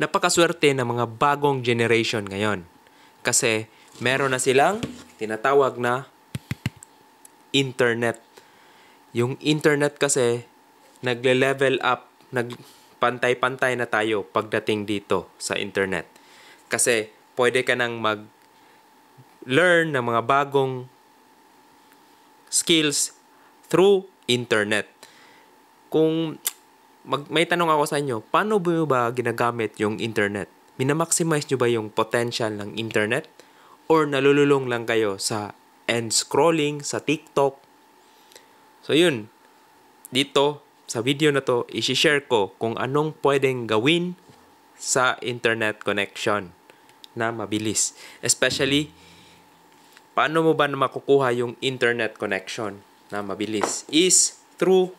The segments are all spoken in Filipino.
napakaswerte ng mga bagong generation ngayon. Kasi meron na silang tinatawag na internet. Yung internet kasi nagle-level up, nagpantay-pantay na tayo pagdating dito sa internet. Kasi pwede ka nang mag learn ng mga bagong skills through internet. Kung mag, may tanong ako sa inyo, paano ba, ba ginagamit yung internet? Minamaximize nyo ba yung potential ng internet? Or nalululong lang kayo sa end scrolling, sa TikTok? So yun, dito sa video na to, isishare ko kung anong pwedeng gawin sa internet connection na mabilis. Especially, paano mo ba na makukuha yung internet connection na mabilis is through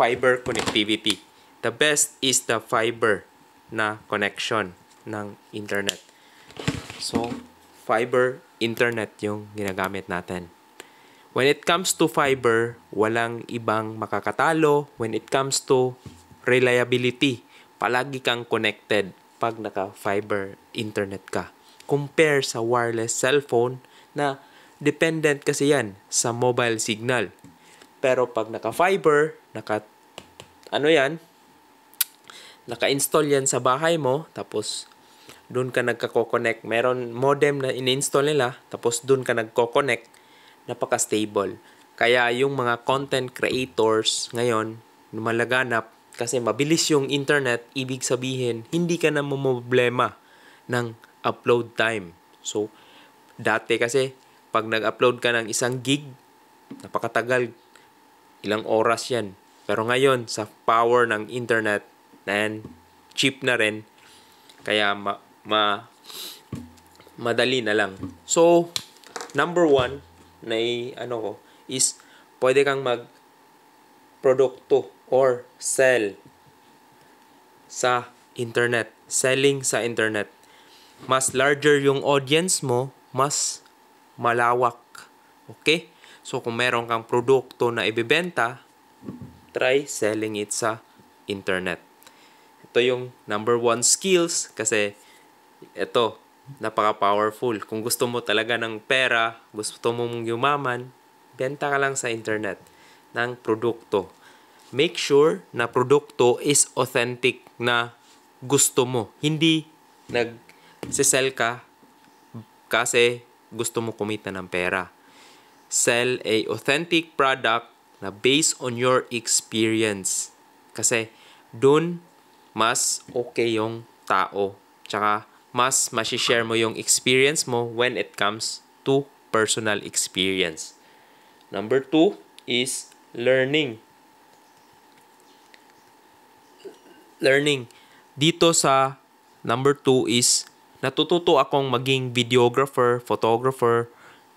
fiber connectivity the best is the fiber na connection ng internet. So, fiber internet yung ginagamit natin. When it comes to fiber, walang ibang makakatalo. When it comes to reliability, palagi kang connected pag naka-fiber internet ka. Compare sa wireless cellphone na dependent kasi yan sa mobile signal. Pero pag naka-fiber, naka ano yan, naka-install yan sa bahay mo, tapos doon ka nagko-connect. Meron modem na in-install nila, tapos doon ka nagko-connect. Napaka-stable. Kaya yung mga content creators ngayon, lumalaganap kasi mabilis yung internet, ibig sabihin, hindi ka na problema ng upload time. So, dati kasi, pag nag-upload ka ng isang gig, napakatagal, ilang oras yan. Pero ngayon, sa power ng internet, And cheap na rin. Kaya ma, ma madali na lang. So, number one na ano ko is pwede kang mag produkto or sell sa internet. Selling sa internet. Mas larger yung audience mo, mas malawak. Okay? So, kung meron kang produkto na ibibenta, try selling it sa internet ito yung number one skills kasi ito, napaka-powerful. Kung gusto mo talaga ng pera, gusto mo mong yumaman, benta ka lang sa internet ng produkto. Make sure na produkto is authentic na gusto mo. Hindi nag-sell ka kasi gusto mo kumita ng pera. Sell a authentic product na based on your experience. Kasi doon mas okay yung tao. Tsaka, mas masishare mo yung experience mo when it comes to personal experience. Number two is learning. Learning. Dito sa number two is natututo akong maging videographer, photographer,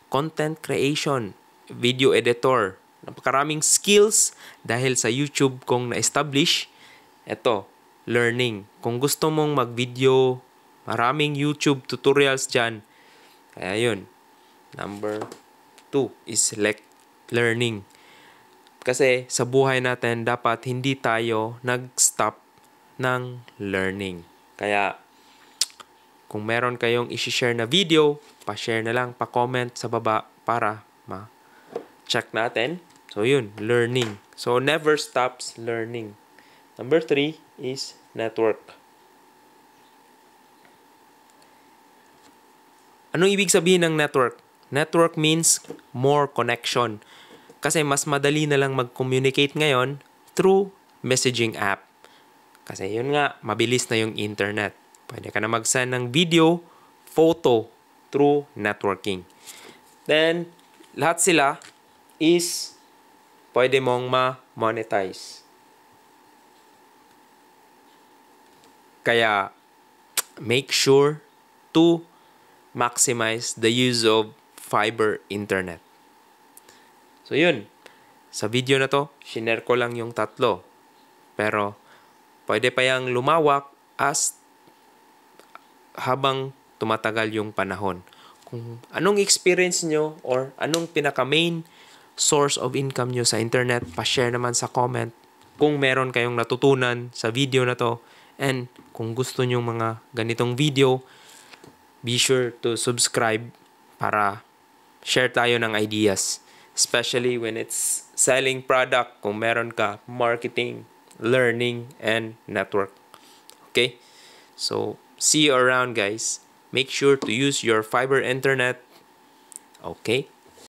content creation, video editor. Napakaraming skills dahil sa YouTube kong na-establish. Ito, learning. Kung gusto mong mag-video, maraming YouTube tutorials dyan. Kaya yun. Number two is like learning. Kasi sa buhay natin, dapat hindi tayo nag-stop ng learning. Kaya, kung meron kayong isi-share na video, pa-share na lang, pa-comment sa baba para ma-check natin. So, yun, learning. So, never stops learning. Number three is network. Anong ibig sabihin ng network? Network means more connection. Kasi mas madali na lang mag-communicate ngayon through messaging app. Kasi yun nga, mabilis na yung internet. Pwede ka na mag-send ng video, photo, through networking. Then, lahat sila is pwede mong ma-monetize. Kaya, make sure to maximize the use of fiber internet. So, yun. Sa video na to, shiner ko lang yung tatlo. Pero, pwede pa yang lumawak as habang tumatagal yung panahon. Kung anong experience nyo or anong pinaka-main source of income nyo sa internet, pa-share naman sa comment kung meron kayong natutunan sa video na to And kung gusto nyo mga ganitong video, be sure to subscribe para share tayo ng ideas. Especially when it's selling product, kung meron ka marketing, learning, and network. Okay? So, see you around guys. Make sure to use your fiber internet. Okay?